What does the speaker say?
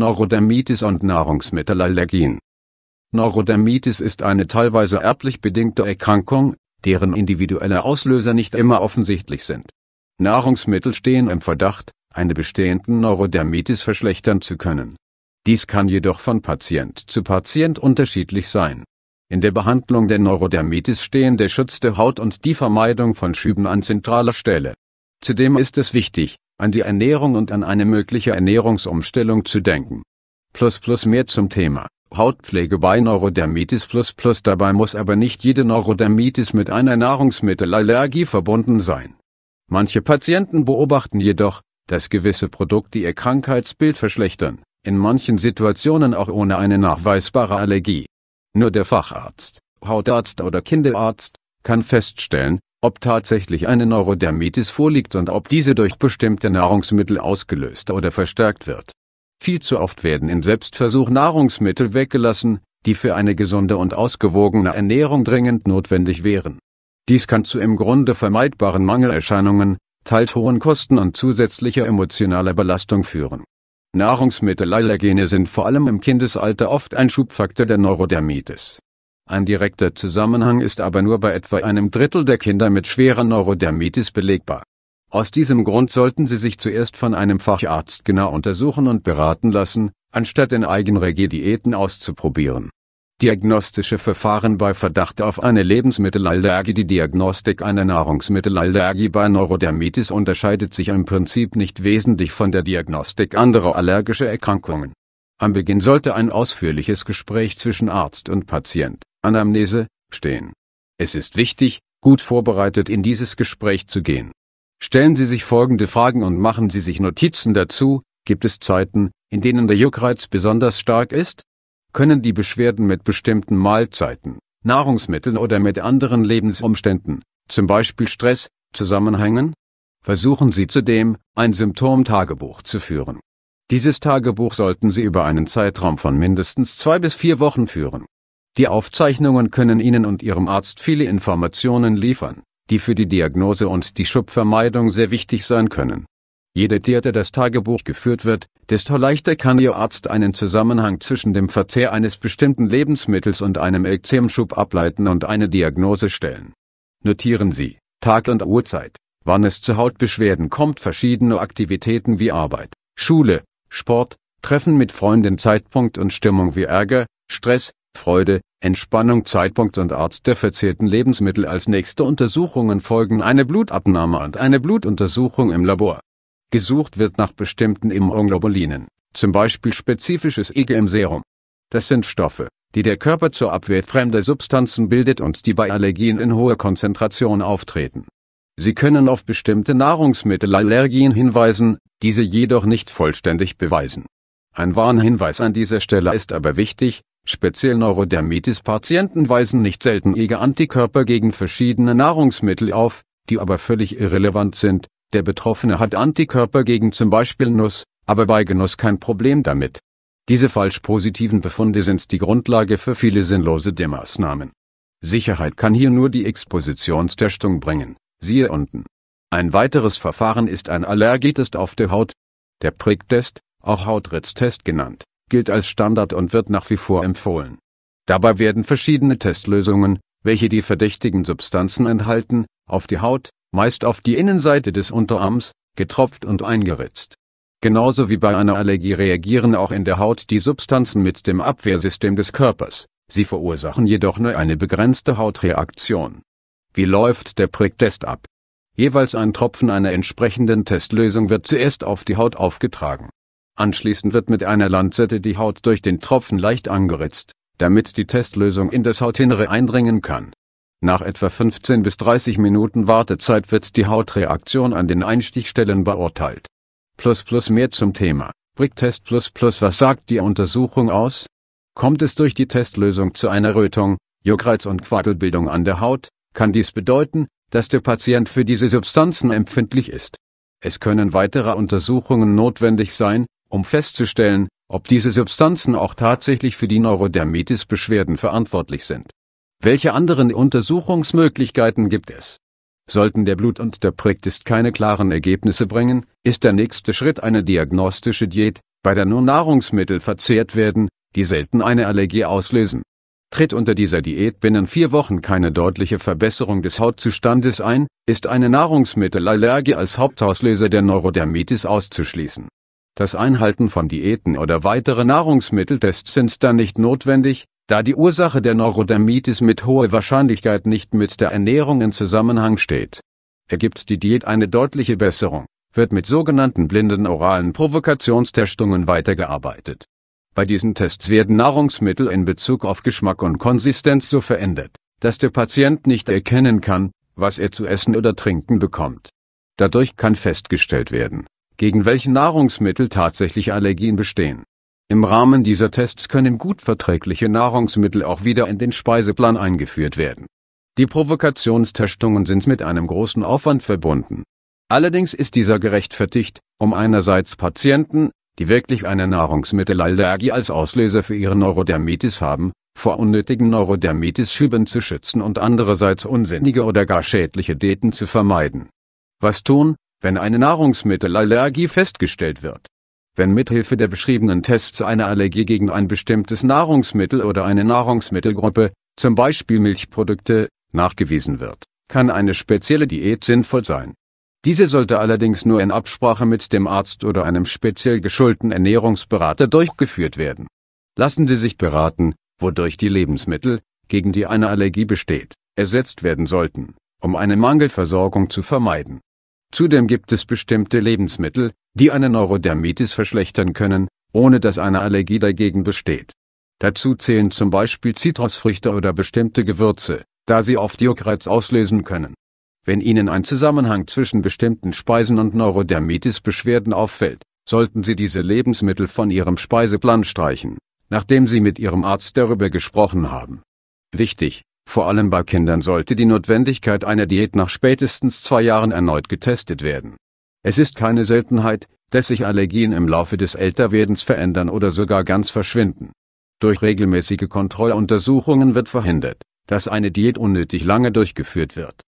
Neurodermitis und Nahrungsmittelallergien. Neurodermitis ist eine teilweise erblich bedingte Erkrankung, deren individuelle Auslöser nicht immer offensichtlich sind. Nahrungsmittel stehen im Verdacht, eine bestehende Neurodermitis verschlechtern zu können. Dies kann jedoch von Patient zu Patient unterschiedlich sein. In der Behandlung der Neurodermitis stehen der Schutz der Haut und die Vermeidung von Schüben an zentraler Stelle. Zudem ist es wichtig, an die Ernährung und an eine mögliche Ernährungsumstellung zu denken. Plus plus mehr zum Thema Hautpflege bei Neurodermitis plus plus dabei muss aber nicht jede Neurodermitis mit einer Nahrungsmittelallergie verbunden sein. Manche Patienten beobachten jedoch, dass gewisse Produkte ihr Krankheitsbild verschlechtern, in manchen Situationen auch ohne eine nachweisbare Allergie. Nur der Facharzt, Hautarzt oder Kinderarzt kann feststellen, ob tatsächlich eine Neurodermitis vorliegt und ob diese durch bestimmte Nahrungsmittel ausgelöst oder verstärkt wird. Viel zu oft werden im Selbstversuch Nahrungsmittel weggelassen, die für eine gesunde und ausgewogene Ernährung dringend notwendig wären. Dies kann zu im Grunde vermeidbaren Mangelerscheinungen, teils hohen Kosten und zusätzlicher emotionaler Belastung führen. Nahrungsmittelallergene sind vor allem im Kindesalter oft ein Schubfaktor der Neurodermitis. Ein direkter Zusammenhang ist aber nur bei etwa einem Drittel der Kinder mit schwerer Neurodermitis belegbar. Aus diesem Grund sollten Sie sich zuerst von einem Facharzt genau untersuchen und beraten lassen, anstatt in Eigenregie Diäten auszuprobieren. Diagnostische Verfahren bei Verdacht auf eine Lebensmittelallergie Die Diagnostik einer Nahrungsmittelallergie bei Neurodermitis unterscheidet sich im Prinzip nicht wesentlich von der Diagnostik anderer allergischer Erkrankungen. Am Beginn sollte ein ausführliches Gespräch zwischen Arzt und Patient, Anamnese, stehen. Es ist wichtig, gut vorbereitet in dieses Gespräch zu gehen. Stellen Sie sich folgende Fragen und machen Sie sich Notizen dazu. Gibt es Zeiten, in denen der Juckreiz besonders stark ist? Können die Beschwerden mit bestimmten Mahlzeiten, Nahrungsmitteln oder mit anderen Lebensumständen, zum Beispiel Stress, zusammenhängen? Versuchen Sie zudem, ein Symptomtagebuch zu führen. Dieses Tagebuch sollten Sie über einen Zeitraum von mindestens zwei bis vier Wochen führen. Die Aufzeichnungen können Ihnen und Ihrem Arzt viele Informationen liefern, die für die Diagnose und die Schubvermeidung sehr wichtig sein können. Jede Diät, der das Tagebuch geführt wird, desto leichter kann Ihr Arzt einen Zusammenhang zwischen dem Verzehr eines bestimmten Lebensmittels und einem Ekzemschub ableiten und eine Diagnose stellen. Notieren Sie, Tag und Uhrzeit, wann es zu Hautbeschwerden kommt, verschiedene Aktivitäten wie Arbeit, Schule, Sport, Treffen mit Freunden Zeitpunkt und Stimmung wie Ärger, Stress, Freude, Entspannung Zeitpunkt und Art der verzehrten Lebensmittel als nächste Untersuchungen folgen eine Blutabnahme und eine Blutuntersuchung im Labor. Gesucht wird nach bestimmten Immunglobulinen, zum Beispiel spezifisches IgM-Serum. Das sind Stoffe, die der Körper zur Abwehr fremder Substanzen bildet und die bei Allergien in hoher Konzentration auftreten Sie können auf bestimmte Nahrungsmittelallergien hinweisen, diese jedoch nicht vollständig beweisen. Ein Warnhinweis an dieser Stelle ist aber wichtig, speziell Neurodermitis-Patienten weisen nicht selten ege Antikörper gegen verschiedene Nahrungsmittel auf, die aber völlig irrelevant sind, der Betroffene hat Antikörper gegen zum Beispiel Nuss, aber bei Genuss kein Problem damit. Diese falsch positiven Befunde sind die Grundlage für viele sinnlose Dämmaßnahmen. Sicherheit kann hier nur die Expositionstestung bringen Siehe unten. Ein weiteres Verfahren ist ein Allergietest auf der Haut. Der Pricktest, auch Hautritztest genannt, gilt als Standard und wird nach wie vor empfohlen. Dabei werden verschiedene Testlösungen, welche die verdächtigen Substanzen enthalten, auf die Haut, meist auf die Innenseite des Unterarms, getropft und eingeritzt. Genauso wie bei einer Allergie reagieren auch in der Haut die Substanzen mit dem Abwehrsystem des Körpers, sie verursachen jedoch nur eine begrenzte Hautreaktion. Wie läuft der Pricktest ab? Jeweils ein Tropfen einer entsprechenden Testlösung wird zuerst auf die Haut aufgetragen. Anschließend wird mit einer Lanzette die Haut durch den Tropfen leicht angeritzt, damit die Testlösung in das Hautinnere eindringen kann. Nach etwa 15 bis 30 Minuten Wartezeit wird die Hautreaktion an den Einstichstellen beurteilt. Plus plus mehr zum Thema. Bricktest plus plus was sagt die Untersuchung aus? Kommt es durch die Testlösung zu einer Rötung, Juckreiz und Quadelbildung an der Haut, kann dies bedeuten, dass der Patient für diese Substanzen empfindlich ist. Es können weitere Untersuchungen notwendig sein, um festzustellen, ob diese Substanzen auch tatsächlich für die Neurodermitis-Beschwerden verantwortlich sind. Welche anderen Untersuchungsmöglichkeiten gibt es? Sollten der Blut- und der Priktest keine klaren Ergebnisse bringen, ist der nächste Schritt eine diagnostische Diät, bei der nur Nahrungsmittel verzehrt werden, die selten eine Allergie auslösen. Tritt unter dieser Diät binnen vier Wochen keine deutliche Verbesserung des Hautzustandes ein, ist eine Nahrungsmittelallergie als Hauptauslöser der Neurodermitis auszuschließen. Das Einhalten von Diäten oder weitere Nahrungsmitteltests sind dann nicht notwendig, da die Ursache der Neurodermitis mit hoher Wahrscheinlichkeit nicht mit der Ernährung in Zusammenhang steht. Ergibt die Diät eine deutliche Besserung, wird mit sogenannten blinden oralen Provokationstestungen weitergearbeitet bei diesen Tests werden Nahrungsmittel in Bezug auf Geschmack und Konsistenz so verändert, dass der Patient nicht erkennen kann, was er zu essen oder trinken bekommt. Dadurch kann festgestellt werden, gegen welche Nahrungsmittel tatsächlich Allergien bestehen. Im Rahmen dieser Tests können gut verträgliche Nahrungsmittel auch wieder in den Speiseplan eingeführt werden. Die Provokationstestungen sind mit einem großen Aufwand verbunden. Allerdings ist dieser gerechtfertigt, um einerseits Patienten die wirklich eine Nahrungsmittelallergie als Auslöser für ihre Neurodermitis haben, vor unnötigen Neurodermitis-Schüben zu schützen und andererseits unsinnige oder gar schädliche Diäten zu vermeiden. Was tun, wenn eine Nahrungsmittelallergie festgestellt wird? Wenn mithilfe der beschriebenen Tests eine Allergie gegen ein bestimmtes Nahrungsmittel oder eine Nahrungsmittelgruppe, zum Beispiel Milchprodukte, nachgewiesen wird, kann eine spezielle Diät sinnvoll sein diese sollte allerdings nur in Absprache mit dem Arzt oder einem speziell geschulten Ernährungsberater durchgeführt werden. Lassen Sie sich beraten, wodurch die Lebensmittel, gegen die eine Allergie besteht, ersetzt werden sollten, um eine Mangelversorgung zu vermeiden. Zudem gibt es bestimmte Lebensmittel, die eine Neurodermitis verschlechtern können, ohne dass eine Allergie dagegen besteht. Dazu zählen zum Beispiel Zitrusfrüchte oder bestimmte Gewürze, da sie oft Juckreiz auslösen können. Wenn Ihnen ein Zusammenhang zwischen bestimmten Speisen und Neurodermitis-Beschwerden auffällt, sollten Sie diese Lebensmittel von Ihrem Speiseplan streichen, nachdem Sie mit Ihrem Arzt darüber gesprochen haben. Wichtig, vor allem bei Kindern sollte die Notwendigkeit einer Diät nach spätestens zwei Jahren erneut getestet werden. Es ist keine Seltenheit, dass sich Allergien im Laufe des Älterwerdens verändern oder sogar ganz verschwinden. Durch regelmäßige Kontrolluntersuchungen wird verhindert, dass eine Diät unnötig lange durchgeführt wird.